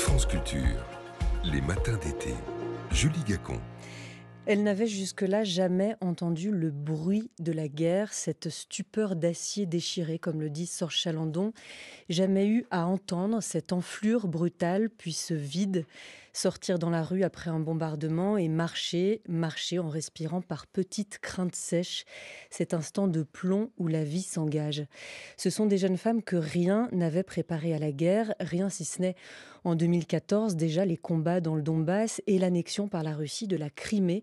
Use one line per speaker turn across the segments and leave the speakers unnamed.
France Culture, les matins d'été. Julie Gacon. Elle n'avait jusque-là jamais entendu le bruit de la guerre, cette stupeur d'acier déchiré, comme le dit Sor Chalandon, jamais eu à entendre cette enflure brutale puis ce vide, sortir dans la rue après un bombardement et marcher, marcher en respirant par petites craintes sèches, cet instant de plomb où la vie s'engage. Ce sont des jeunes femmes que rien n'avait préparées à la guerre, rien si ce n'est en 2014 déjà les combats dans le Donbass et l'annexion par la Russie de la Crimée,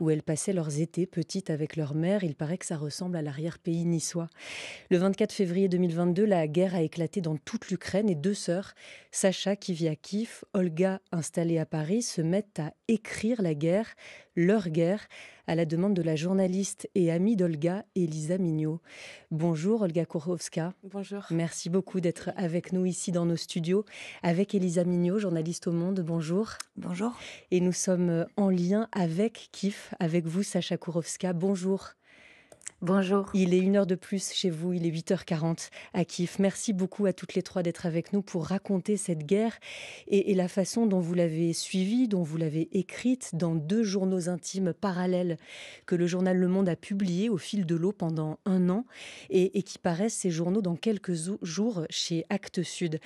où elles passaient leurs étés petites avec leur mère. Il paraît que ça ressemble à l'arrière-pays niçois. Le 24 février 2022, la guerre a éclaté dans toute l'Ukraine et deux sœurs, Sacha qui vit à Kiev, Olga installée à Paris, se mettent à écrire la guerre, leur guerre, à la demande de la journaliste et amie d'Olga, Elisa Mignot. Bonjour Olga Kourovska. Bonjour. Merci beaucoup d'être avec nous ici dans nos studios avec Elisa Mignot, journaliste au Monde. Bonjour. Bonjour. Et nous sommes en lien avec KIF, avec vous Sacha Kourowska. Bonjour. Bonjour. Il est une heure de plus chez vous, il est 8h40 à Kiev. Merci beaucoup à toutes les trois d'être avec nous pour raconter cette guerre et, la façon dont vous l'avez suivie, dont vous l'avez écrite dans deux journaux intimes parallèles que le journal Le Monde a publié au fil de l'eau pendant un an et, et qui paraissent ces journaux dans quelques jours chez Actes Sud.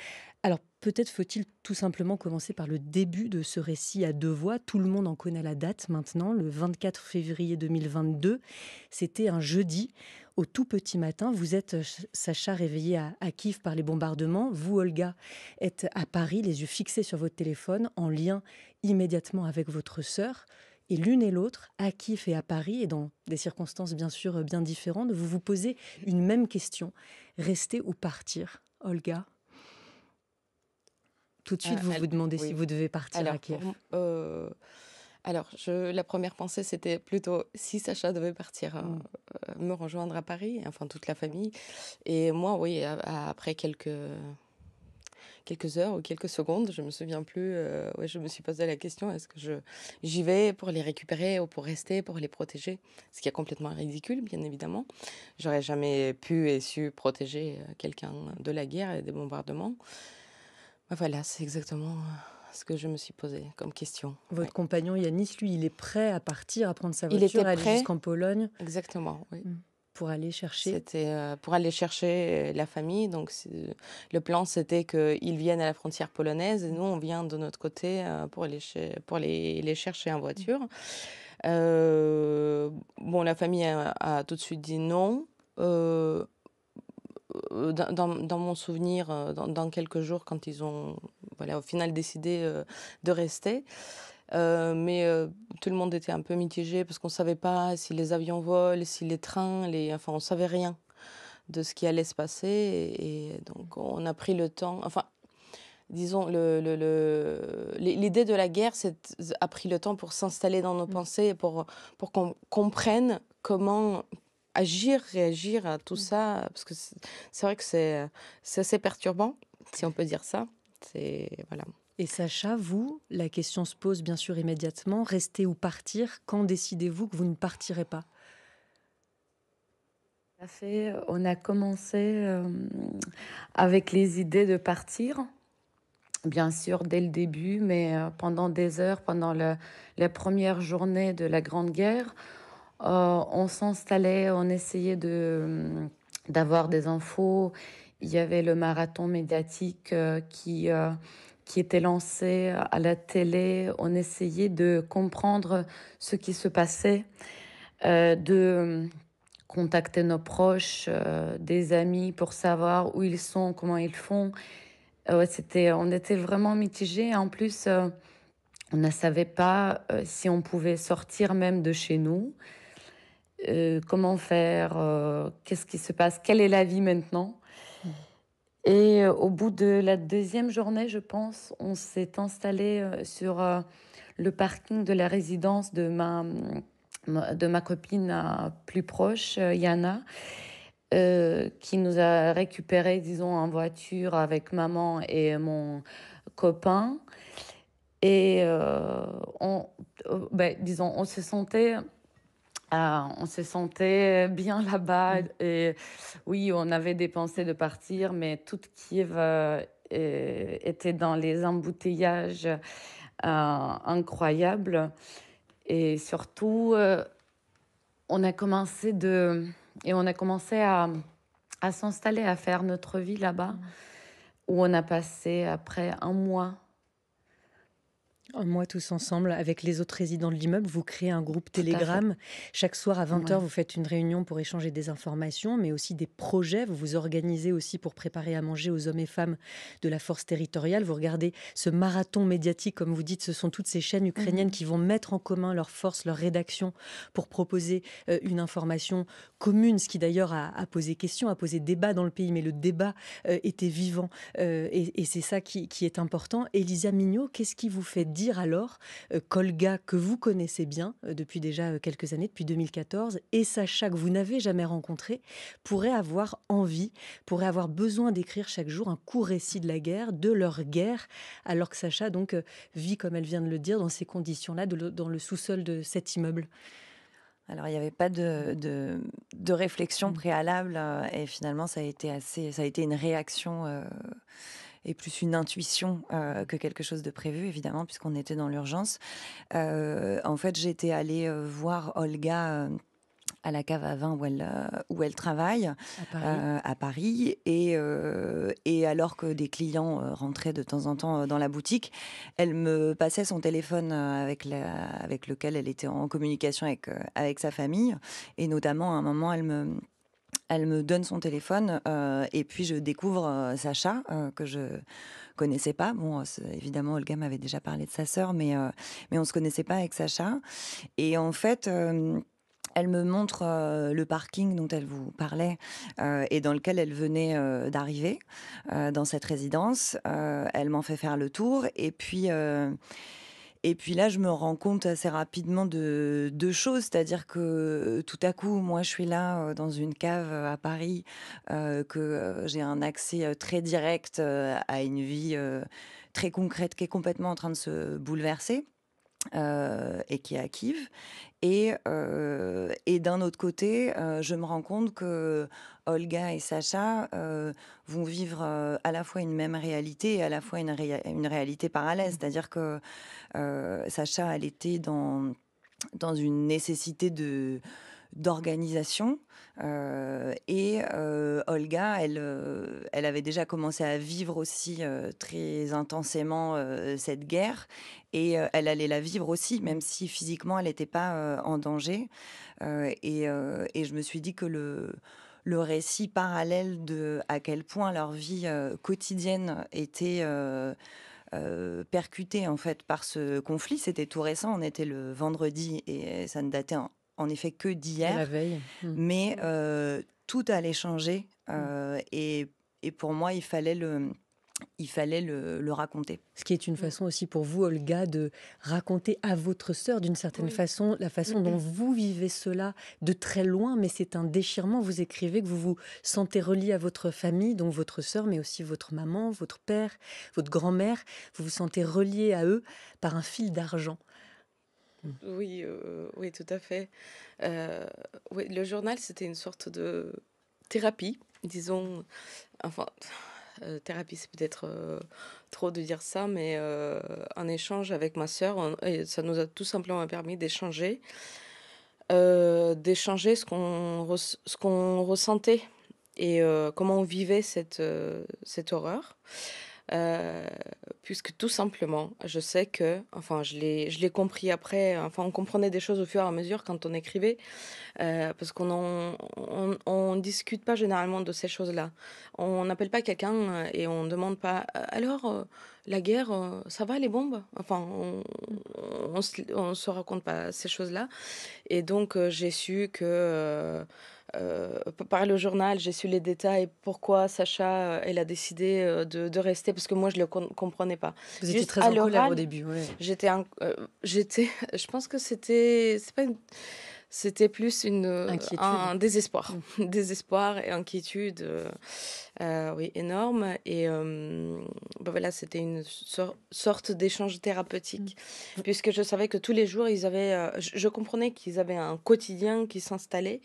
Alors peut-être faut-il tout simplement commencer par le début de ce récit à deux voix. Tout le monde en connaît la date maintenant, le 24 février 2022. C'était un jeudi, au tout petit matin. Vous êtes, euh, Sacha, réveillé à, à, Kiev par les bombardements. Vous, Olga, êtes à Paris, les yeux fixés sur votre téléphone, en lien immédiatement avec votre sœur. Et l'une et l'autre, à Kiev et à Paris, et dans des circonstances bien sûr euh, bien différentes, vous vous posez une même question. Rester ou partir, Olga tout de suite, ah, vous vous demandez si vous devez partir alors, à Kiev.
Euh, alors, je, la première pensée, c'était plutôt si Sacha devait partir, hein, mm. euh, me rejoindre à Paris, enfin toute la famille. Et moi, oui, après quelques quelques heures ou quelques secondes, je me souviens plus. Euh, ouais, je me suis posé la question est-ce que je j'y vais pour les récupérer ou pour rester, pour les protéger Ce qui est complètement ridicule, bien évidemment. J'aurais jamais pu et su protéger quelqu'un de la guerre et des bombardements. Ah, voilà, c'est
exactement euh, ce que je me suis posé comme question. Votre compagnon Yanis, lui, il est prêt à partir, à prendre sa voiture, il à aller jusqu'en Pologne. Exactement, oui. Mm. Pour aller chercher. C'était euh,
pour aller chercher euh, la famille. Donc le plan, c'était qu'ils viennent à la frontière polonaise et nous, on vient de notre côté pour, aller pour les, chercher en voiture. bon, la famille a, tout de suite dit non. Euh, dans, mon souvenir, euh, dans, quelques jours, quand ils ont voilà, au final décidé euh, de rester. mais tout le monde était un peu mitigé parce qu'on ne savait pas si les avions volent, si les trains, les... enfin, on ne savait rien de ce qui allait se passer. Et, donc, on a pris le temps. Enfin, disons, l'idée le, le, de la guerre a pris le temps pour s'installer dans nos mmh. pensées, pour, pour qu'on comprenne comment agir, réagir à tout mmh. ça, parce que c'est vrai que c'est assez perturbant, si on peut dire ça. C'est
voilà. Et Sacha, vous, la question se pose bien sûr immédiatement rester ou partir Quand décidez-vous que vous ne partirez pas On a
commencé euh, avec les idées de partir, bien sûr dès le début, mais euh, pendant des heures, pendant la première journée de la Grande Guerre, euh, on s'installait, on essayait euh, d'avoir des infos. Il y avait le marathon médiatique euh, qui était lancé à la télé. On essayait de comprendre ce qui se passait, de contacter nos proches, des amis pour savoir où ils sont, comment ils font. on était vraiment mitigés. En plus, on ne savait pas si on pouvait sortir même de chez nous. Euh, comment faire, euh, qu'est-ce qui se passe, quelle est la vie maintenant. Mmh. Et euh, au bout de la deuxième journée, je pense, on s'est installé sur le parking de la résidence de ma, de ma copine plus proche, Yana. qui nous a récupérés, disons, en voiture avec maman et mon copain. Et on, ben, disons, on se sentait ah, on se sentait euh, bien là-bas. Mm. Et oui, on avait des pensées de partir, mais toute Kiev euh, euh, était dans les embouteillages incroyables. Et surtout, on a commencé et on a commencé à, à s'installer, à faire notre vie là-bas, mm. où on a passé après un mois
Oh, moi, mois tous ensemble, avec les autres résidents de l'immeuble, vous créez un groupe Telegram. Chaque soir à 20h, vous faites une réunion pour échanger des informations, mais aussi des projets. Vous vous organisez aussi pour préparer à manger aux hommes et femmes de la force territoriale. Vous regardez ce marathon médiatique, comme vous dites, ce sont toutes ces chaînes ukrainiennes mhm. qui vont mettre en commun leurs forces, leurs rédactions pour proposer euh, une information commune, ce qui d'ailleurs a, posé question, a posé débat dans le pays, mais le débat euh, était vivant. Euh, et, c'est ça qui, qui est important. Elisa Mignot, qu'est-ce qui vous fait dire alors colga euh, que vous connaissez bien euh, depuis déjà euh, quelques années, depuis 2014, et Sacha, que vous n'avez jamais rencontré, pourrait avoir envie, pourrait avoir besoin d'écrire chaque jour un court récit de la guerre, de leur guerre, alors que Sacha donc vit, comme elle vient de le dire, dans ces conditions-là, dans le sous-sol de cet immeuble.
Alors, il n'y avait pas de, réflexion mm. préalable et finalement, ça a été assez, ça a été une réaction et plus une intuition euh, que quelque chose de prévu, évidemment, puisqu'on était dans l'urgence. Euh, en fait, j'étais allée euh, voir Olga à la cave à vin où elle, travaille, à Paris. et, alors que des clients rentraient de temps en temps dans la boutique, elle me passait son téléphone avec, lequel elle était en communication avec sa famille. Et notamment, à un moment, elle me, elle me donne son téléphone euh, et puis je découvre euh, Sacha euh, que je connaissais pas. Bon, évidemment, Olga m'avait déjà parlé de sa sœur, mais mais on se connaissait pas avec Sacha. Et en fait. Elle me montre le parking dont elle vous parlait et dans lequel elle venait d'arriver dans cette résidence. elle m'en fait faire le tour et puis et puis là, je me rends compte assez rapidement de deux choses, c'est-à-dire que euh, tout à coup, moi, je suis là euh, dans une cave euh, à Paris, que j'ai un accès très direct à une vie très concrète qui est complètement en train de se bouleverser. Euh, et qui est active. Et, euh, et d'un autre côté, euh, je me rends compte que Olga et Sacha vont vivre à la fois une même réalité et à la fois une, une réalité parallèle. C'est-à-dire que Sacha, elle était dans, dans une nécessité de d'organisation. Euh, et euh, Olga, elle, euh, elle avait déjà commencé à vivre aussi très intensément cette guerre et elle allait la vivre aussi, même si physiquement elle n'était pas en danger. Et, et, je me suis dit que le le récit parallèle de à quel point leur vie quotidienne était percutée en fait par ce conflit. C'était tout récent, on était le vendredi et ça ne datait en, en effet que d'hier. La veille. Hmm. Mais euh, tout allait changer euh, et, pour moi, il fallait le, il fallait le, raconter. Ce
qui est une mm. façon aussi pour vous, Olga, de raconter à votre sœur d'une certaine façon la façon dont vous vivez cela de très loin, mais c'est un déchirement. Vous écrivez que vous vous sentez relié à votre famille, donc votre sœur, mais aussi votre maman, votre père, votre grand-mère. Vous vous sentez relié à eux par un fil d'argent.
Mmh. Oui, euh, oui, tout à fait. Euh, oui, le journal, c'était une sorte de thérapie, disons. Enfin, euh, thérapie, c'est peut-être trop de dire ça, mais un échange avec ma sœur, et ça nous a tout simplement permis d'échanger, d'échanger ce qu'on ce qu'on ressentait et comment on vivait cette cette horreur. Euh, puisque tout simplement, je sais que, enfin, je l'ai compris après, enfin, on comprenait des choses au fur et à mesure quand on écrivait, euh, parce qu'on ne on, on, discute pas généralement de ces choses-là. On n'appelle pas quelqu'un euh, et on ne demande pas, alors, la guerre, ça va les bombes Enfin, on ne se, raconte pas ces choses-là. Et donc, j'ai su que... Euh, par le journal, j'ai su les détails, pourquoi Sacha, euh, elle a décidé euh, de, rester, parce que moi, je ne le comprenais pas.
Vous étiez très en colère au début,
J'étais, j'étais, je pense que c'était, c'était plus une, un désespoir, désespoir et inquiétude. Euh, oui, énorme. Et euh, bah voilà, c'était une sorte d'échange thérapeutique, mm. puisque je savais que tous les jours, ils avaient, euh, je, comprenais qu'ils avaient un quotidien qui s'installait,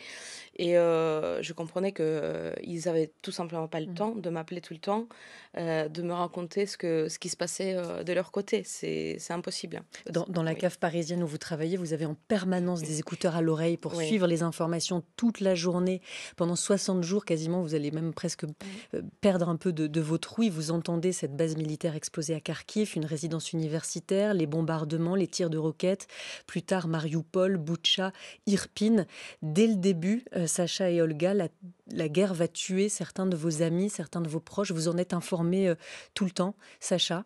et je comprenais que ils avaient tout simplement pas le mm. temps de m'appeler tout le temps, de me raconter ce que ce qui se passait de leur côté. C'est impossible.
Hein. Dans, la cave parisienne où vous travaillez, vous avez en permanence des écouteurs à l'oreille pour suivre les informations toute la journée pendant 60 jours quasiment. Vous allez même presque euh, perdre un peu de, de votre Vous entendez cette base militaire explosée à Kharkiv, une résidence universitaire, les bombardements, les tirs de roquettes, plus tard Mariupol, Boucha, Irpin. Dès le début, euh, Sacha et Olga, la, guerre va tuer certains de vos amis, certains de vos proches. Vous en êtes informés euh, tout le temps, Sacha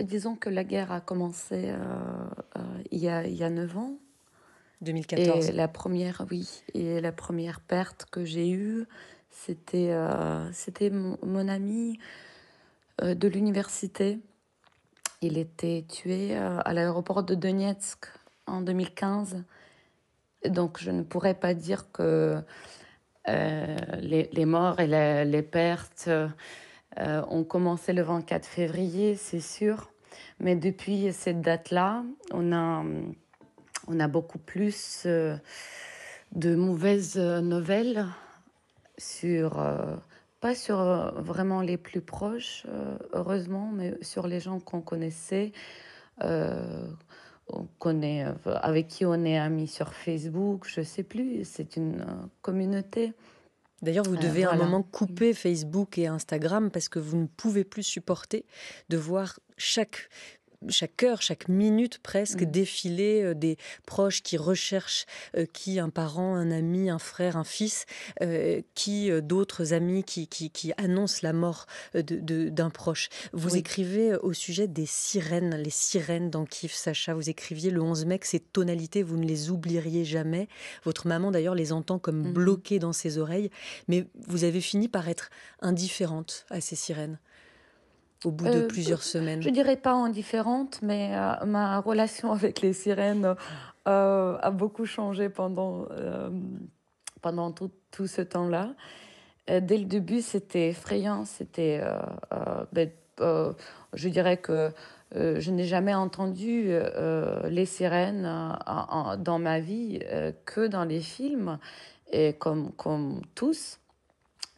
Disons que la guerre a commencé il, y a, neuf ans.
2014. Et la
première, oui, et la première perte que j'ai eue, c'était euh, c'était mon, ami euh, de l'université. Il était tué euh, à l'aéroport de Donetsk en 2015. Donc je ne pourrais pas dire que les, les, morts et les pertes ont commencé le 24 février, c'est sûr. Mais depuis cette date-là, on a on a beaucoup plus euh, de mauvaises euh, nouvelles sur, euh, pas sur vraiment les plus proches, heureusement, mais sur les gens qu'on connaissait, avec qui on est amis sur Facebook, je sais plus, c'est une
communauté. D'ailleurs, vous devez à un moment couper Facebook et Instagram parce que vous ne pouvez plus supporter de voir chaque chaque heure, chaque minute presque, mmh. des proches qui recherchent euh, qui un parent, un ami, un frère, un fils, euh, qui d'autres amis qui, qui, annoncent la mort d'un proche. Vous écrivez au sujet des sirènes, les sirènes dans Kif, Sacha. Vous écriviez le 11 mai ces tonalités, vous ne les oublieriez jamais. Votre maman d'ailleurs les entend comme mm. bloquées dans ses oreilles, mais vous avez fini par être indifférente à ces sirènes au bout de euh, plusieurs semaines Je dirais
pas indifférente, mais euh, ma relation avec les sirènes euh, a beaucoup changé pendant, pendant tout, tout ce temps-là. Dès le début, c'était effrayant. C'était, ben, je dirais que je n'ai jamais entendu les sirènes dans ma vie que dans les films et comme, comme tous.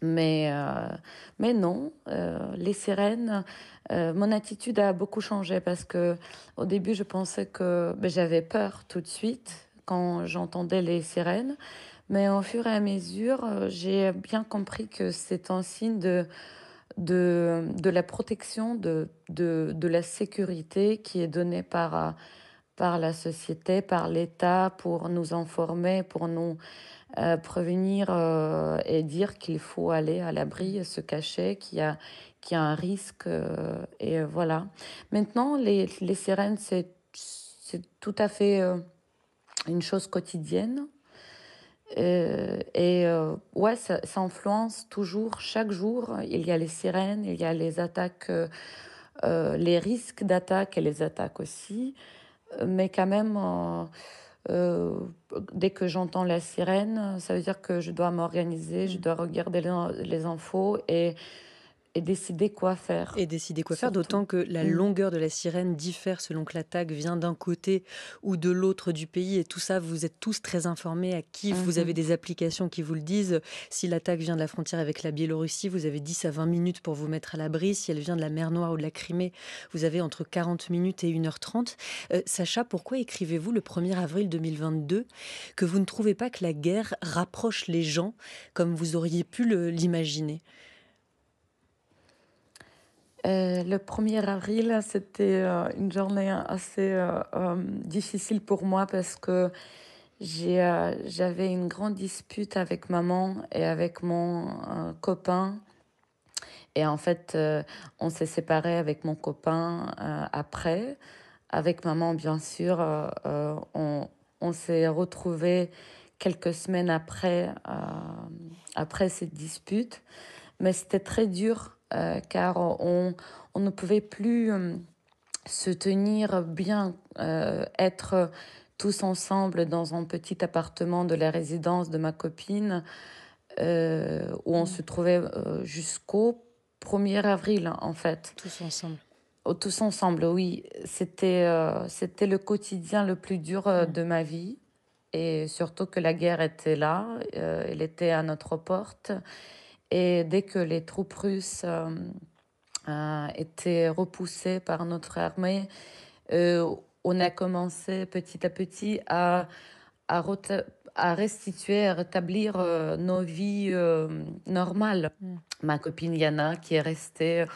Mais, euh, mais non, euh, les sirènes, euh, mon attitude a beaucoup changé parce que au début, je pensais que ben, j'avais peur tout de suite quand j'entendais les sirènes. Mais au fur et à mesure, j'ai bien compris que c'est un signe de, de, de la protection, de, de, de la sécurité qui est donnée par, par la société, par l'État, pour nous informer, pour nous euh, prévenir euh, et dire qu'il faut aller à l'abri, mmh. se cacher, qu'il y a, qu'il a un risque. Euh, et voilà. Maintenant, les, les sirènes, c'est, tout à fait une chose quotidienne. et ouais, ça, ça, influence toujours, chaque jour, il y a les sirènes, il y a les attaques, les risques d'attaque et les attaques aussi. Mais quand même euh, dès que j'entends la sirène, ça veut dire
que je dois m'organiser, je mm. dois regarder les infos et et décider quoi faire. Et décider quoi faire, d'autant que la mm. longueur de la sirène diffère selon que l'attaque vient d'un côté ou de l'autre du pays. Et tout ça, vous êtes tous très informés à qui vous mhm. avez des applications qui vous le disent. Si l'attaque vient de la frontière avec la Biélorussie, vous avez 10 à 20 minutes pour vous mettre à l'abri. Si elle vient de la mer Noire ou de la Crimée, vous avez entre 40 minutes et 1h30. Euh, Sacha, pourquoi écrivez-vous le 1er avril 2022 que vous ne trouvez pas que la guerre rapproche les gens comme vous auriez pu l'imaginer
euh, le 1er avril, c'était euh, une journée assez euh, difficile pour moi parce que j'avais une grande dispute avec maman et avec mon copain. Et en fait, on s'est séparé avec mon copain après. Avec maman, bien sûr, on, s'est retrouvé quelques semaines après, après cette dispute. Mais c'était très dur euh, car on, ne pouvait plus euh, se tenir bien, euh, être tous ensemble dans un petit appartement de la résidence de ma copine, où on se trouvait jusqu'au 1er avril, en fait. Tous ensemble. Oh, tous ensemble, oui. C'était c'était le quotidien le plus dur de ma vie. Et surtout que la guerre était là, elle était à notre porte. Et dès que les troupes russes euh, euh, étaient repoussées par notre armée, euh, on a commencé petit à petit à, à à restituer, à rétablir euh, nos vies euh, normales. Mm. Ma copine Yana, qui est restée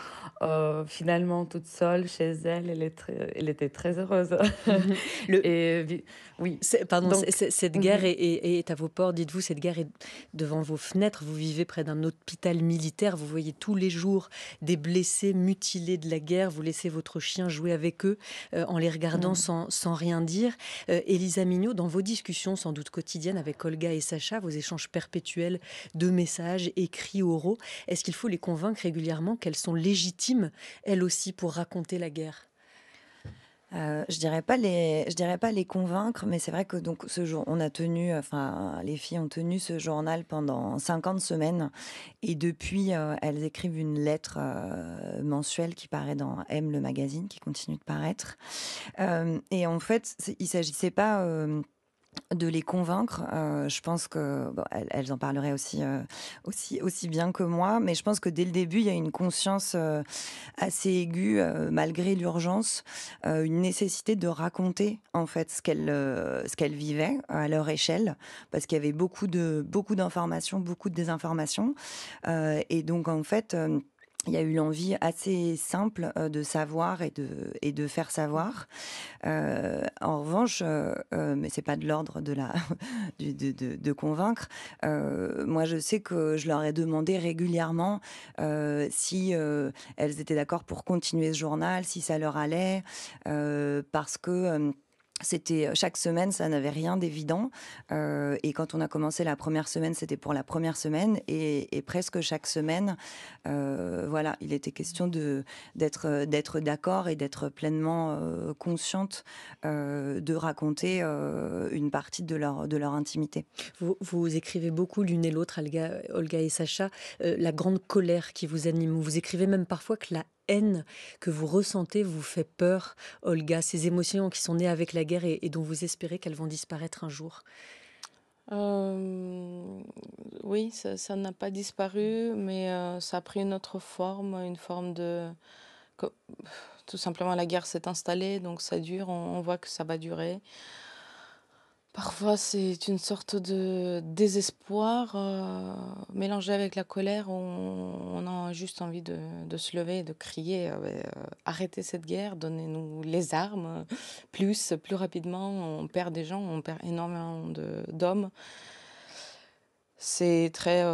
euh, finalement toute seule chez elle, elle, elle était très heureuse. Mm-hmm.
Le... Et, oui. Pardon, cette mm-hmm. guerre est, à vos ports, dites-vous, cette guerre est devant vos fenêtres. Vous vivez près d'un hôpital militaire, vous voyez tous les jours des blessés mutilés de la guerre, vous laissez votre chien jouer avec eux en les regardant mm. sans, sans, rien dire. Elisa Mignot, dans vos discussions sans doute quotidiennes, avec Olga et Sacha, vos échanges perpétuels de messages écrits, oraux. Est-ce qu'il faut les convaincre régulièrement qu'elles sont
légitimes, elles aussi, pour raconter la guerre euh, je dirais pas les, je dirais pas les convaincre, mais c'est vrai que donc ce jour, on a tenu, enfin les filles ont tenu ce journal pendant 50 semaines, et depuis euh, elles écrivent une lettre euh, mensuelle qui paraît dans M le magazine, qui continue de paraître. et en fait, il s'agissait pas de les convaincre. Euh, je pense que en parleraient aussi, euh, aussi, aussi bien que moi, mais je pense que dès le début, il y a une conscience euh, assez aiguë, malgré l'urgence, une nécessité de raconter en fait ce qu'elles ce vivaient à leur échelle, parce qu'il y avait beaucoup de beaucoup d'informations, beaucoup de désinformations, et donc en fait il y a eu l'envie assez simple euh, de savoir et de, et de faire savoir. Euh, en revanche, euh, mais c'est pas de l'ordre de, la, de, de, de convaincre, moi je sais que je leur ai demandé régulièrement si elles étaient d'accord pour continuer ce journal, si ça leur allait, parce que c'était euh, chaque semaine, ça n'avait rien d'évident. Euh, et quand on a commencé la première semaine, c'était pour la première semaine, et, presque chaque semaine, euh, voilà, il était question d'être d'accord et d'être pleinement consciente de raconter une partie de leur intimité. Vous, écrivez beaucoup
l'une et l'autre, Olga, Olga, et Sacha, la grande colère qui vous anime. Vous écrivez même parfois que la haine que vous ressentez vous fait peur, Olga Ces émotions qui sont nées avec la guerre et, dont vous espérez qu'elles vont disparaître un jour
euh, Oui, ça n'a pas disparu, mais euh, ça a pris une autre forme, une forme de... Tout simplement, la guerre s'est installée, donc ça dure, on voit que ça va durer. Parfois, c'est une sorte de désespoir euh, mélangé avec la colère. On, a juste envie de, se lever de crier euh, ben, euh, arrêtez cette guerre, donnez-nous les armes, plus, plus rapidement. On perd des gens, on perd énormément d'hommes. C'est très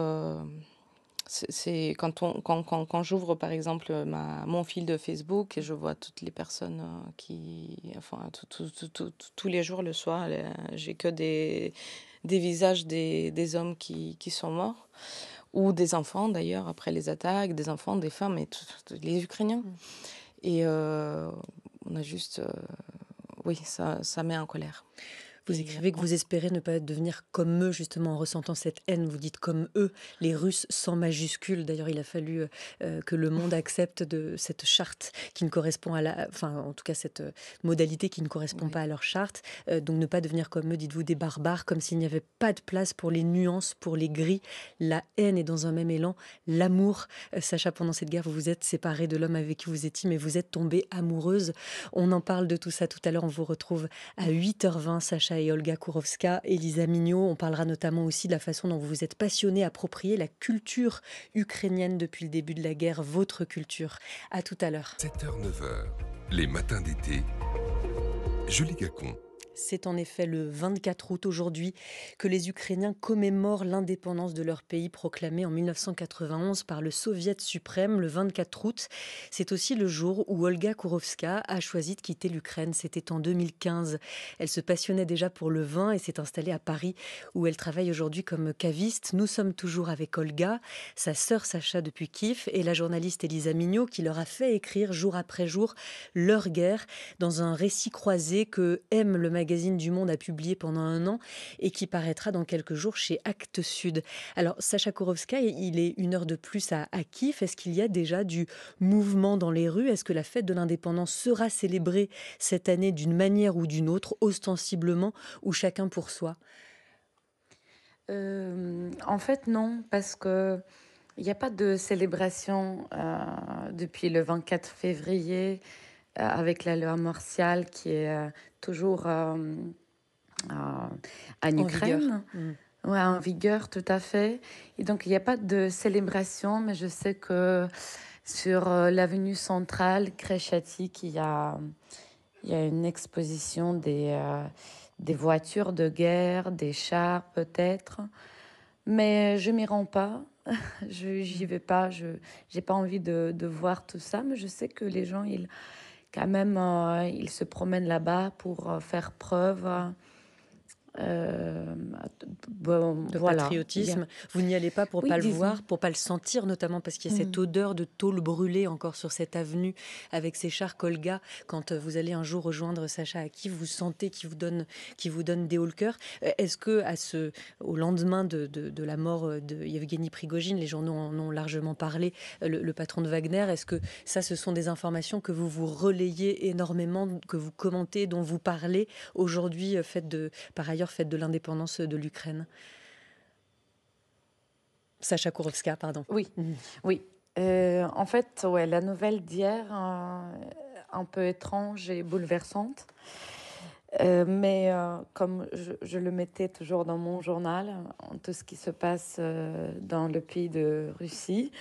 c'est quand, quand, j'ouvre par exemple mon fil de Facebook et je vois toutes les personnes euh, qui, enfin, tous les jours le soir, euh, j'ai que des, visages des, hommes qui, sont morts, ou des enfants d'ailleurs après les attaques, des enfants, des femmes, et les Ukrainiens. Mm. Et euh, on a juste, oui, ça
met en colère. Vous écrivez que vous espérez ne pas devenir comme eux, justement, en ressentant cette haine. Vous dites comme eux, les Russes sans majuscule. D'ailleurs, il a fallu euh, euh, que le monde accepte de cette charte qui ne correspond à la. Enfin, en tout cas, cette euh, modalité qui ne correspond pas à leur charte. donc, ne pas devenir comme eux, dites-vous, des barbares, comme s'il n'y avait pas de place pour les nuances, pour les gris. La haine est dans un même élan. L'amour. Sacha, pendant cette guerre, vous vous êtes séparé de l'homme avec qui vous étiez, mais vous êtes tombée amoureuse. On en parle de tout ça tout à l'heure. On vous retrouve à 8h20, Sacha et Olga Kourovska, Elisa Mignot. On parlera notamment aussi de la façon dont vous vous êtes passionnée, approprier la culture ukrainienne depuis le début de la guerre, votre culture. À tout à l'heure. 7h, 9h, les matins d'été. Julie Gacon. C'est en effet le 24 août aujourd'hui que les Ukrainiens commémorent l'indépendance de leur pays proclamée en 1991 par le Soviet suprême le 24 août. C'est aussi le jour où Olga Kourovska a choisi de quitter l'Ukraine. C'était en 2015. Elle se passionnait déjà pour le vin et s'est installée à Paris où elle travaille aujourd'hui comme caviste. Nous sommes toujours avec Olga, sa sœur Sacha depuis Kiev et la journaliste Elisa Mignot qui leur a fait écrire jour après jour leur guerre dans un récit croisé que aime le magazine magazine du Monde a publié pendant un an et qui paraîtra dans quelques jours chez Actes Sud. Alors, Sacha Korowska, il est une heure de plus à, à Kiev. Est-ce qu'il y a déjà du mouvement dans les rues Est-ce que la fête de l'indépendance sera célébrée cette année d'une manière ou d'une autre, ostensiblement, ou chacun pour soi
euh, En fait, non, parce que il n'y a pas de célébration euh, depuis le 24 février euh, avec la loi martiale qui est toujours euh, euh, en mm. ouais, en vigueur, tout à fait. Et donc, il n'y a pas de célébration, mais je sais que sur euh, l'avenue centrale, Kreshatik, il y a, a une exposition des, des voitures de guerre, des chars peut-être. Mais je m'y rends pas. je n'y mm. vais pas. Je n'ai pas envie de, de, voir tout ça. Mais je sais que les gens, ils, quand même, euh, il se promène là-bas pour euh, faire
preuve euh, euh, de patriotisme. Vous n'y allez pas pour ne pas le voir, pour pas le sentir, notamment parce qu'il y a cette hmm. odeur de tôle brûlée encore sur cette avenue avec ces chars Colga. Quand euh, vous allez un jour rejoindre Sacha à qui vous sentez qui vous donne, qui vous donne des hauts le cœur. Euh, est-ce que à ce, au lendemain de, la mort de Yevgeny Prigogine, les journaux en ont largement parlé, le, le patron de Wagner, est-ce que ça, ce sont des informations que vous vous relayez énormément, que vous commentez, dont vous parlez aujourd'hui, faites de par ailleurs Fête de l'indépendance de l'Ukraine. Sacha Kourovska, pardon. Oui, mhm. oui. Euh, en fait, la nouvelle
d'hier, euh, un peu étrange et bouleversante. Euh, mais comme je, je, le mettais toujours dans mon journal, tout ce qui se passe dans le pays de Russie,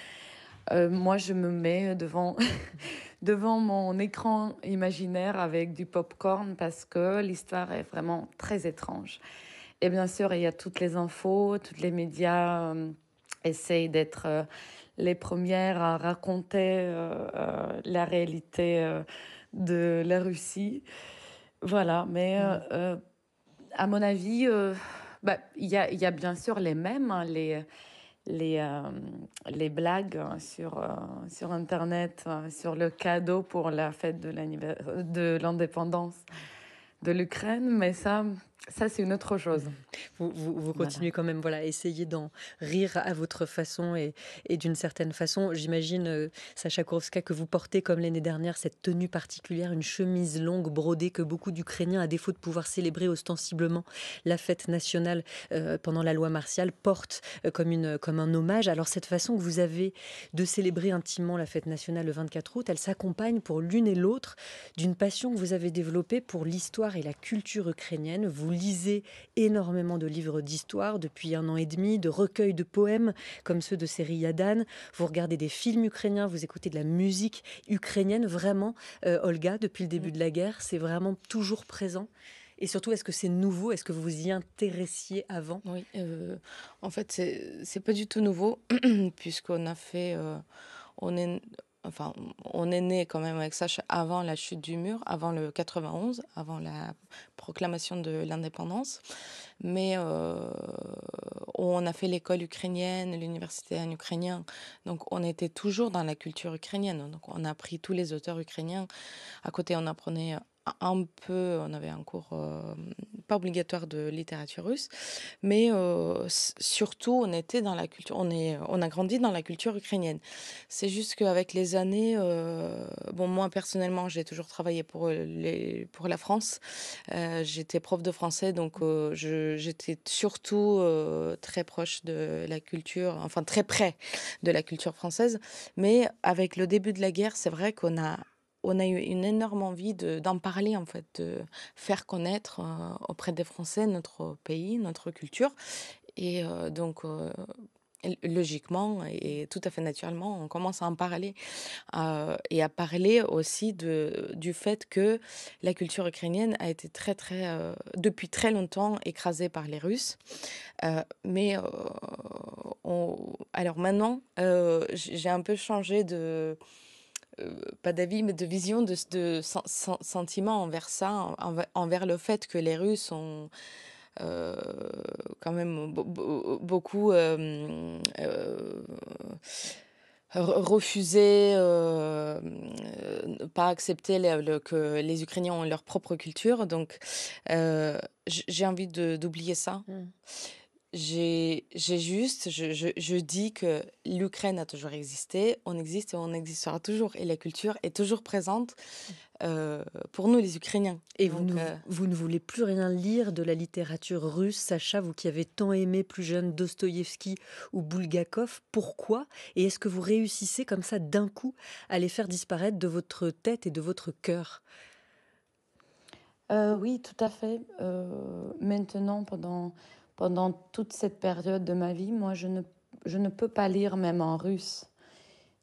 euh, moi, je me mets devant, devant mon écran imaginaire avec du popcorn parce que l'histoire est vraiment très étrange. Et bien sûr, il y a toutes les infos, tous les médias euh, essayent d'être euh, les premières à raconter la réalité de la Russie. Voilà, mais mm. à mon avis, bah, il y, a, y, a, bien sûr les mêmes, hein, les les, euh, les blagues hein, sur, euh, sur Internet euh, sur le cadeau pour la fête de l'indépendance de l'Ukraine,
mais ça, ça, c'est une autre chose. Vous, continuez quand même, voilà, essayer d'en rire à votre façon et, et d'une certaine façon. J'imagine, euh, Sacha que vous portez, comme l'année dernière, cette tenue particulière, une chemise longue brodée que beaucoup d'Ukrainiens, à défaut de pouvoir célébrer ostensiblement la fête nationale euh, pendant la loi martiale, portent euh, comme, une, comme un hommage. Alors, cette façon que vous avez de célébrer intimement la fête nationale le 24 août, elle s'accompagne pour l'une et l'autre d'une passion que vous avez développée pour l'histoire et la culture ukrainienne. Vous lisez énormément de livres d'histoire depuis un an et demi, de recueils de poèmes comme ceux de Seri Yadan. Vous regardez des films ukrainiens, vous écoutez de la musique ukrainienne. Vraiment, euh, Olga, depuis le début mm. de la guerre, c'est vraiment toujours présent. Et surtout, est-ce que c'est nouveau Est-ce que vous vous y intéressiez avant Oui, euh, en fait,
c'est pas du tout nouveau, puisqu'on a fait. Euh, on est enfin, on est né quand même avec ça avant la chute du mur, avant le 91, avant la proclamation de l'indépendance. Mais euh, on a fait l'école ukrainienne, l'université en ukrainien. Donc on était toujours dans la culture ukrainienne. Donc on a appris tous les auteurs ukrainiens. À côté, on apprenait un peu, on avait un cours euh, pas obligatoire de littérature russe, mais euh, surtout on était dans la culture, on est, on a grandi dans la culture ukrainienne. C'est juste qu'avec les années, euh, bon moi personnellement j'ai toujours travaillé pour pour la France, j'étais prof de français donc j'étais surtout très proche de la culture, enfin très près de la culture française, mais avec le début de la guerre, c'est vrai qu'on a on a eu une énorme envie d'en parler, en fait, de faire connaître euh, auprès des Français notre pays, notre culture. Et euh, donc, euh, logiquement et tout à fait naturellement, on commence à en parler. et à parler aussi de, du fait que la culture ukrainienne a été très, très, depuis très longtemps écrasée par les Russes. mais alors maintenant, j'ai un peu changé de euh, pas d'avis, mais de vision, de, de sentiment envers ça, envers, le fait que les Russes ont euh, quand même beaucoup euh, refusé, pas accepté que les Ukrainiens ont leur propre culture. Donc j'ai envie d'oublier ça. Mmh j'ai juste, je, je, je, dis que l'Ukraine a toujours existé, on existe et on existera toujours. Et la culture
est toujours présente euh, pour nous, les Ukrainiens. Et vous, ne, euh, vous ne voulez plus rien lire de la littérature russe, Sacha, vous qui avez tant aimé plus jeune Dostoïevski ou Bulgakov, pourquoi Et est-ce que vous réussissez comme ça d'un coup à les faire disparaître de votre tête et de votre cœur euh, Oui, tout à fait.
maintenant, pendant pendant toute cette période de ma vie, moi, je ne, je ne peux pas lire même en russe.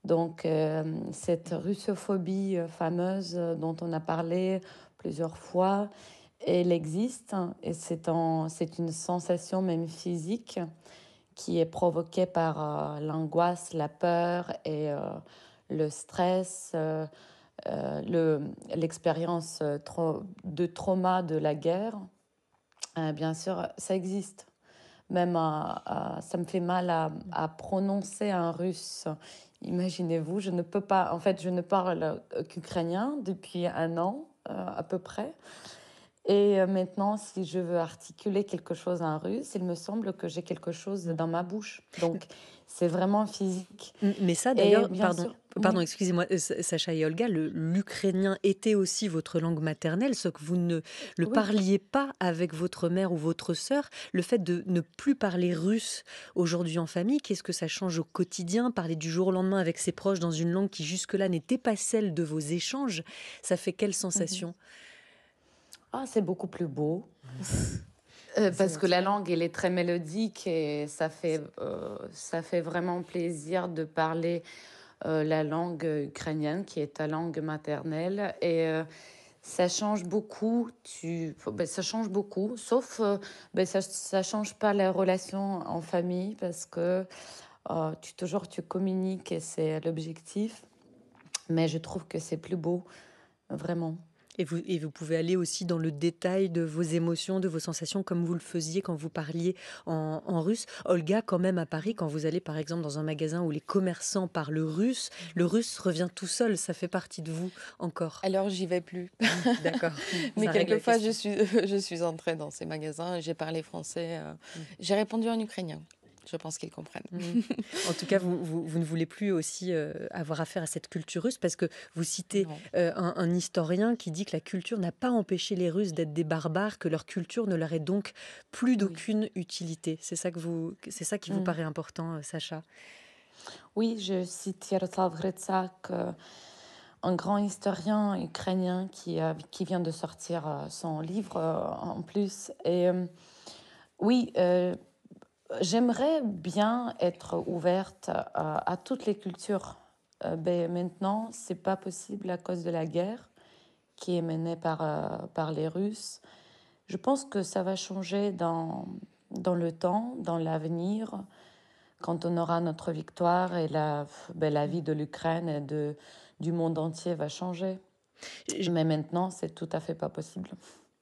Donc, euh, cette russophobie euh, fameuse euh, dont on a parlé plusieurs fois, elle existe hein, et c'est, en, c'est une sensation même physique qui est provoquée par l'angoisse, la peur et le stress, le, l'expérience de trauma de la guerre. bien sûr, ça existe. Même, ça me fait mal à, prononcer un russe. Imaginez-vous, je ne peux pas. En fait, je ne parle qu'ukrainien depuis un an euh, à peu près. Et euh, maintenant, si je veux articuler quelque chose en russe, il me semble que j'ai quelque chose dans ma bouche.
Donc, c'est vraiment physique. Mais ça, d'ailleurs, pardon, euh, excusez-moi, euh, Sacha et Olga, l'ukrainien était aussi votre langue maternelle, sauf que vous ne le parliez pas avec votre mère ou votre sœur. Le fait de ne plus parler russe aujourd'hui en famille, qu'est-ce que ça change au quotidien Parler du jour au lendemain avec ses proches dans une langue qui jusque-là n'était pas celle de vos échanges, ça fait quelle mhm. sensation ah, c'est beaucoup plus beau.
Euh, parce que la langue, elle est très mélodique et ça fait, euh, vraiment plaisir de parler euh, la langue ukrainienne qui est ta langue maternelle. Et ça change beaucoup, tu... Ben, ça change beaucoup, sauf ben, ça ne change pas la relation en famille parce que tu, toujours tu communiques et c'est l'objectif. Mais je
trouve que c'est plus beau, vraiment. Et vous, pouvez aller aussi dans le détail de vos émotions, de vos sensations, comme vous le faisiez quand vous parliez en, russe. Olga, quand même à Paris, quand vous allez par exemple dans un magasin où les commerçants parlent russe, mhm. le russe revient tout seul, ça fait partie de vous encore. Alors j'y vais plus. D'accord. Mais quelquefois je suis, je
suis entrée dans ces magasins, j'ai parlé français, euh, mhm. j'ai répondu en ukrainien je pense qu'ils comprennent.
Mm. en tout cas, vous, ne voulez plus aussi euh, avoir affaire à cette culture russe parce que vous citez euh, un, historien qui dit que la culture n'a pas empêché les Russes d'être des barbares, que leur culture ne leur est donc plus d'aucune utilité. C'est ça, que vous, c'est ça qui vous mm. paraît important, euh, Sacha Oui, je cite Yaroslav Gretsak,
un grand historien ukrainien qui, qui vient de sortir son livre en plus. Et oui, J'aimerais bien être ouverte à, toutes les cultures. Mais euh, ben, maintenant, c'est pas possible à cause de la guerre qui est menée par, euh, par les Russes. Je pense que ça va changer dans, dans le temps, dans l'avenir, quand on aura notre victoire et la, ben, vie de l'Ukraine et de, du monde entier va changer. Mais maintenant, c'est tout à fait
pas possible.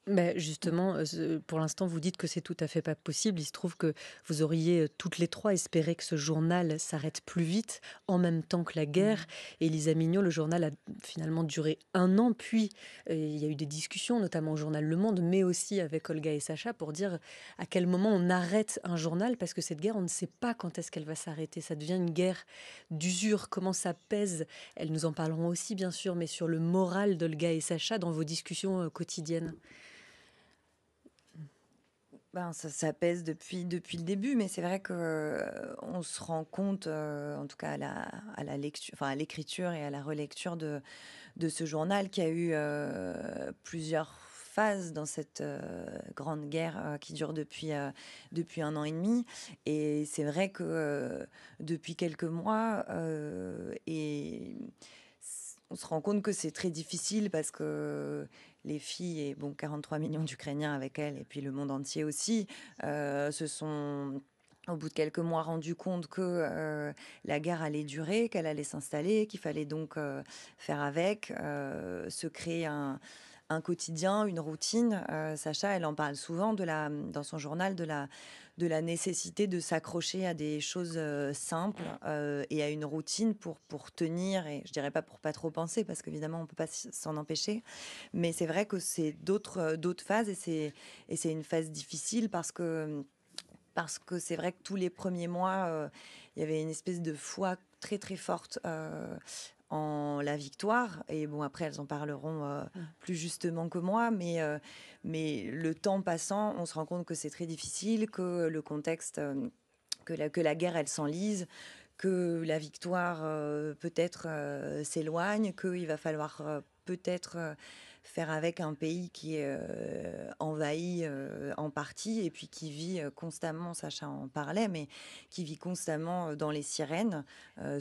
Bah, justement, euh, pour l'instant, vous dites que c'est tout à fait pas possible. Il se trouve que vous auriez euh, toutes les trois espéré que ce journal s'arrête plus vite, en même temps que la guerre. Mmh. Elisa Mignot, le journal a finalement duré un an, puis euh, il y a eu des discussions, notamment au journal Le Monde, mais aussi avec Olga et Sacha, pour dire à quel moment on arrête un journal, parce que cette guerre, on ne sait pas quand est-ce qu'elle va s'arrêter. Ça devient une guerre d'usure, comment ça pèse. Elles nous en parleront aussi, bien sûr, mais sur le moral d'Olga et Sacha dans vos discussions quotidiennes.
Ben, ça, pèse depuis, depuis le début, mais c'est vrai qu'on on se rend compte, euh, en tout cas à la, lecture, à l'écriture et à la relecture de, ce journal, qui a eu euh, plusieurs phases dans cette euh, grande guerre qui dure depuis, depuis un an et demi. Et c'est vrai que depuis quelques mois, et on se rend compte que c'est très difficile parce que les filles et bon 43 millions d'Ukrainiens avec elles et puis le monde entier aussi euh, se sont au bout de quelques mois rendu compte que euh, la guerre allait durer, qu'elle allait s'installer, qu'il fallait donc euh, faire avec, se créer un, quotidien, une routine. Sacha, elle en parle souvent de la, dans son journal de la de la nécessité de s'accrocher à des choses simples mmh. et à une routine pour, pour tenir, et je dirais pas pour pas trop penser, parce qu'évidemment, on peut pas s'en empêcher, mais c'est vrai que c'est d'autres phases, et c'est une phase difficile parce que parce que c'est vrai que tous les premiers mois, il y avait une espèce de foi très très forte en la victoire. Et bon, après, elles en parleront euh, mm. plus justement que moi, mais, euh, mais le temps passant, on se rend compte que c'est très difficile, que le contexte, euh, que, la, que la guerre, elle s'enlise, que la victoire peut-être s'éloigne, qu'il va falloir peut-être faire avec un pays qui est euh, envahi euh, en partie et puis qui vit euh, constamment, Sacha en parlait, mais qui vit constamment dans les sirènes,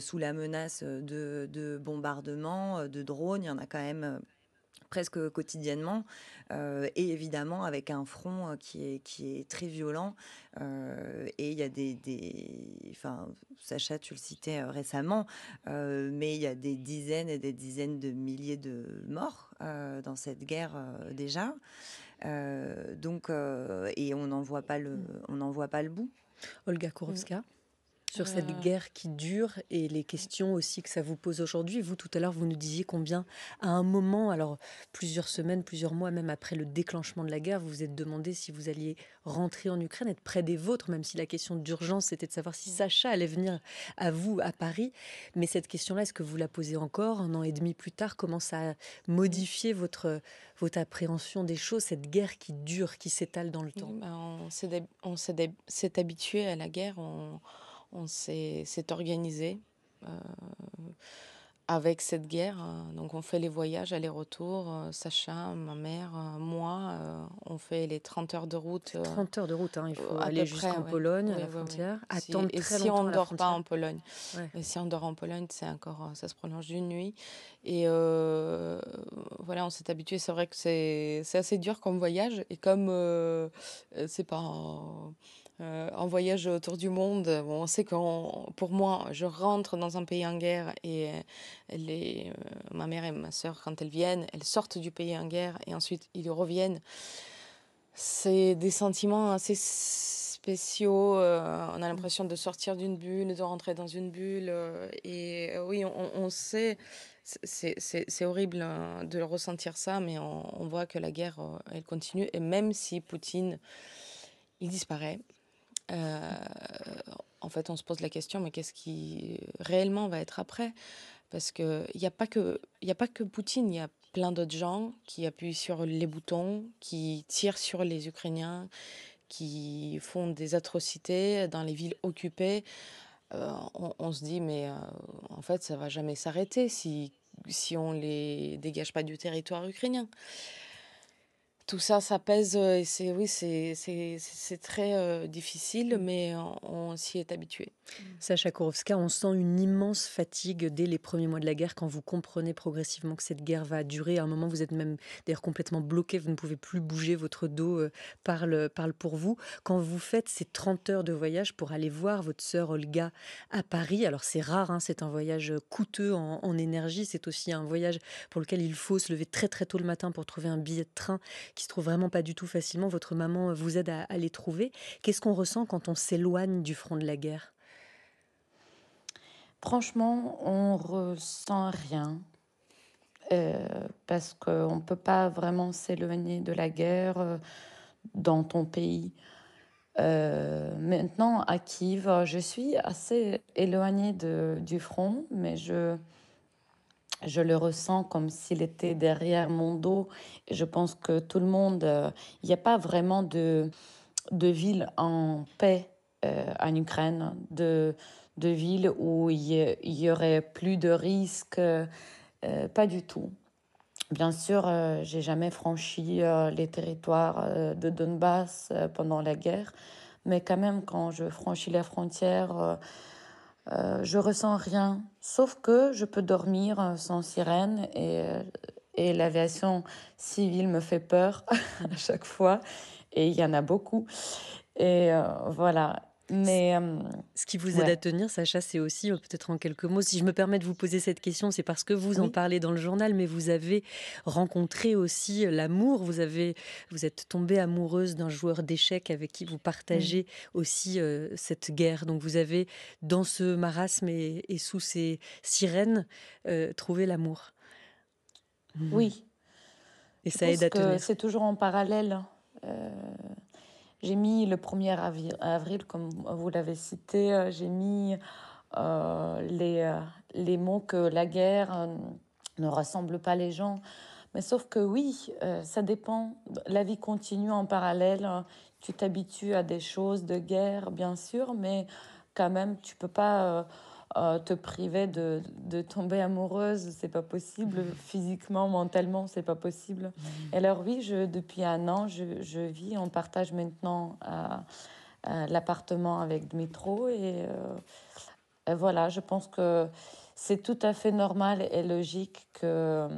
sous la menace de, de bombardements, de drones. Il y en a quand même presque quotidiennement, euh, et évidemment avec un front euh, qui est, qui est très violent. Euh, et il y a des, des, Enfin, Sacha, tu le citais récemment, mais il y a des dizaines et des dizaines de milliers de morts dans cette guerre déjà. donc, et on n'en voit, pas le, on voit pas le bout.
Olga Kourovska sur cette euh. guerre qui dure et les questions aussi que ça vous pose aujourd'hui. Vous, tout à l'heure, vous nous disiez combien, à un moment, alors plusieurs semaines, plusieurs mois, même après le déclenchement de la guerre, vous vous êtes demandé si vous alliez rentrer en Ukraine, être près des vôtres, même si la question d'urgence, c'était de savoir si Sacha allait venir à vous, à Paris. Mais cette question-là, est-ce que vous la posez encore un an et demi plus tard Comment ça a modifié votre, votre appréhension des choses, cette guerre qui dure, qui s'étale dans le temps ben, On s'est habitué à la guerre on
s'est organisé euh, avec cette guerre. Hein. Donc on fait les voyages aller-retour. Euh, Sacha, ma mère, euh, moi, on fait les 30 heures de route. 30
heures de route, hein, il faut aller jusqu'en Pologne, à la frontière. Attendre et si on dort pas en
Pologne. Et si on dort en Pologne, encore, ça se prolonge d'une nuit. Et voilà, on s'est habitué. C'est vrai que c'est assez dur comme voyage. Et comme c'est pas... Euh, en voyage autour du monde, on sait que pour moi, je rentre dans un pays en guerre et euh, les, euh, ma mère et ma soeur, quand elles viennent, elles sortent du pays en guerre et ensuite ils reviennent. C'est des sentiments assez spéciaux. on a l'impression de sortir d'une bulle, de rentrer dans une bulle. et oui, on, sait, c'est horrible hein, de ressentir ça, mais on voit que la guerre, elle continue. Et même si Poutine il disparaît. Euh, en fait, on se pose la question, mais qu'est-ce qui réellement va être après Parce qu'il n'y a, pas que, a pas que Poutine, il y a plein d'autres gens qui appuient sur les boutons, qui tirent sur les Ukrainiens, qui font des atrocités dans les villes occupées. Euh, on, se dit, mais euh, en fait, ça va jamais s'arrêter si, si on ne les dégage pas du territoire ukrainien tout ça, ça pèse. Et c'est oui, c'est très difficile, mmh. mais on, s'y est habitué. Mmh.
Sacha Korowska, on sent une immense fatigue dès les premiers mois de la guerre quand vous comprenez progressivement que cette guerre va durer. À un moment, vous êtes même d'ailleurs complètement bloqué, vous ne pouvez plus bouger, votre dos parle, parle pour vous. Quand vous faites ces 30 heures de voyage pour aller voir votre sœur Olga à Paris, alors c'est rare, hein, c'est un voyage coûteux en, en énergie, c'est aussi un voyage pour lequel il faut se lever très très tôt le matin pour trouver un billet de train qui se trouvent vraiment pas du tout facilement. Votre maman euh, vous aide à, les trouver. Qu'est-ce qu'on ressent quand on s'éloigne du front de la guerre
Franchement, on ressent rien. Euh, parce qu'on ne peut pas vraiment s'éloigner de la guerre euh, dans ton pays. maintenant, à Kiev, je suis assez éloignée du front, mais je, je le ressens comme s'il était derrière mon dos. je pense que tout le monde, euh, il n'y a pas vraiment de, de ville en paix euh, en Ukraine, de, de ville où il y, aurait plus de risques, euh, pas du tout. Bien sûr, j'ai jamais franchi les territoires de Donbass pendant la guerre, mais quand même, quand je franchis la frontière, euh, je ressens rien, sauf que je peux dormir euh, sans sirène euh, et, l'aviation civile me fait peur à chaque fois
et il y en a beaucoup. Et voilà, mais ce qui vous aide à tenir, Sacha, c'est aussi peut-être en quelques mots. Si je me permets de vous poser cette question, c'est parce que vous en parlez dans le journal, mais vous avez rencontré aussi euh, l'amour. Vous avez, vous êtes tombée amoureuse d'un joueur d'échecs avec qui vous mmh. partagez aussi euh, cette guerre. Donc vous avez dans ce marasme et, sous ces sirènes euh, trouvé l'amour. Mmh. Oui. Et ça aide à tenir.
C'est toujours en parallèle. Hein. J'ai mis le 1er avril, comme vous l'avez cité, euh, j'ai mis euh, les, euh, les mots que la guerre ne rassemble pas les gens. Mais sauf que oui, ça dépend. La vie continue en parallèle. Tu t'habitues à des choses de guerre, bien sûr, mais quand même, tu peux pas... Euh, te priver de, de tomber amoureuse, c'est pas possible. Mm-hmm. Physiquement, mentalement, c'est pas possible. Mm-hmm. Et alors, oui, je, depuis un an, je, je vis. On partage maintenant euh, euh, l'appartement avec Dmitro. Et, voilà, je pense que c'est tout à fait normal et logique que,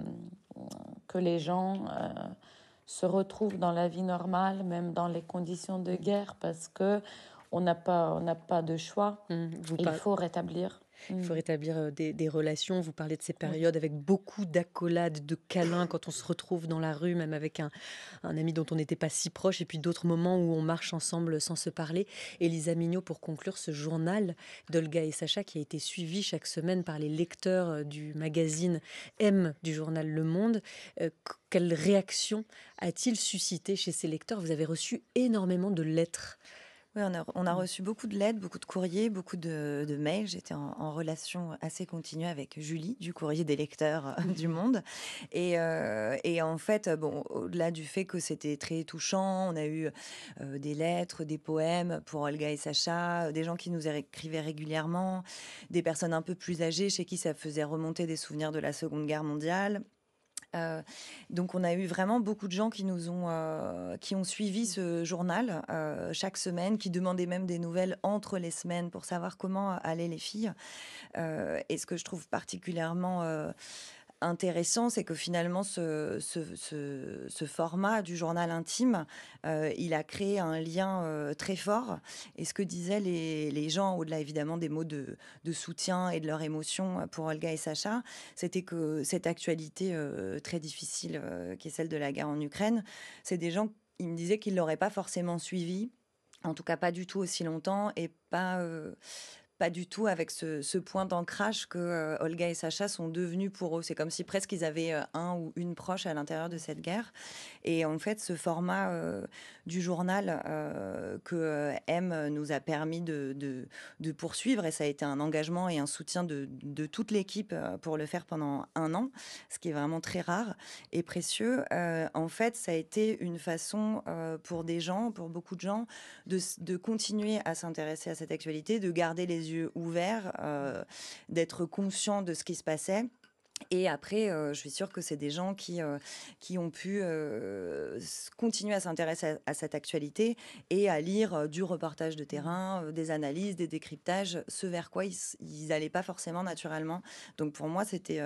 que les gens se retrouvent dans la vie normale, même dans les conditions de guerre, parce que on n'a pas, on n'a pas de choix. Mm-hmm. il faut
rétablir il faut mm. rétablir euh, des, relations. Vous parlez de ces périodes avec beaucoup d'accolades, de câlins quand on se retrouve dans la rue, même avec un, ami dont on n'était pas si proche, et puis d'autres moments où on marche ensemble sans se parler. Elisa Mignot, pour conclure ce journal d'Olga et Sacha, qui a été suivi chaque semaine par les lecteurs euh, du magazine M du journal Le Monde, euh, quelle réaction a-t-il suscité chez ces lecteurs Vous avez reçu
énormément de lettres. Oui, on a, mmh. reçu beaucoup de lettres, beaucoup de courriers, beaucoup de, mails. J'étais en, relation assez continue avec Julie du courrier des lecteurs euh, mmh. du monde. Et, euh, en fait, euh, bon, au-delà du fait que c'était très touchant, on a eu des lettres, des poèmes pour Olga et Sacha, des gens qui nous écrivaient régulièrement, des personnes un peu plus âgées chez qui ça faisait remonter des souvenirs de la Seconde Guerre mondiale. Euh, donc on a eu vraiment beaucoup de gens qui nous ont, euh, qui ont suivi ce journal euh, chaque semaine, qui demandaient même des nouvelles entre les semaines pour savoir comment allaient les filles. et ce que je trouve particulièrement intéressant, c'est que finalement, ce, format du journal intime, euh, il a créé un lien euh, très fort. Et ce que disaient les, gens, au-delà évidemment des mots de, soutien et de leur émotion euh, pour Olga et Sacha, c'était que cette actualité très difficile, qui est celle de la guerre en Ukraine, c'est des gens, ils me disaient qu'ils ne l'auraient pas forcément suivi. En tout cas, pas du tout aussi longtemps et pas pas du tout avec ce, point d'ancrage que euh, Olga et Sacha sont devenus pour eux. C'est comme si presque ils avaient euh, un ou une proche à l'intérieur de cette guerre. Et en fait, ce format euh, du journal que M nous a permis de, poursuivre, et ça a été un engagement et un soutien de, toute l'équipe pour le faire pendant un an, ce qui est vraiment très rare et précieux. en fait, ça a été une façon pour des gens, pour beaucoup de gens, de, de continuer à s'intéresser à cette actualité, de garder les ouvert, ouverts, euh, d'être conscient de ce qui se passait. Et après, euh, je suis sûre que c'est des gens qui, euh, qui ont pu euh, continuer à s'intéresser à, cette actualité et à lire du reportage de mmh. terrain, des analyses, des décryptages, ce vers quoi ils n'allaient pas forcément naturellement. Donc pour moi, c'était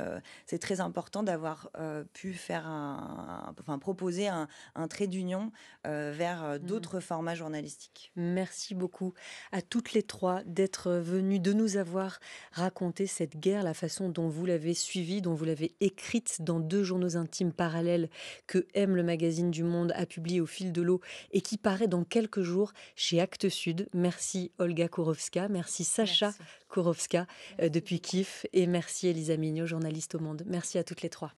c'est très important d'avoir pu faire un, enfin, proposer un, trait d'union vers mmh. d'autres formats journalistiques. Merci beaucoup à toutes les trois d'être venues, de
nous avoir raconté cette guerre, la façon dont vous l'avez suivie dont vous l'avez écrite dans deux journaux intimes parallèles que M, le magazine du Monde, a publié au fil de l'eau et qui paraît dans quelques jours chez Actes Sud. Merci Olga Kourovska, merci Sacha Korovska euh, depuis Kif et merci Elisa Mignot, journaliste au Monde. Merci à toutes les trois.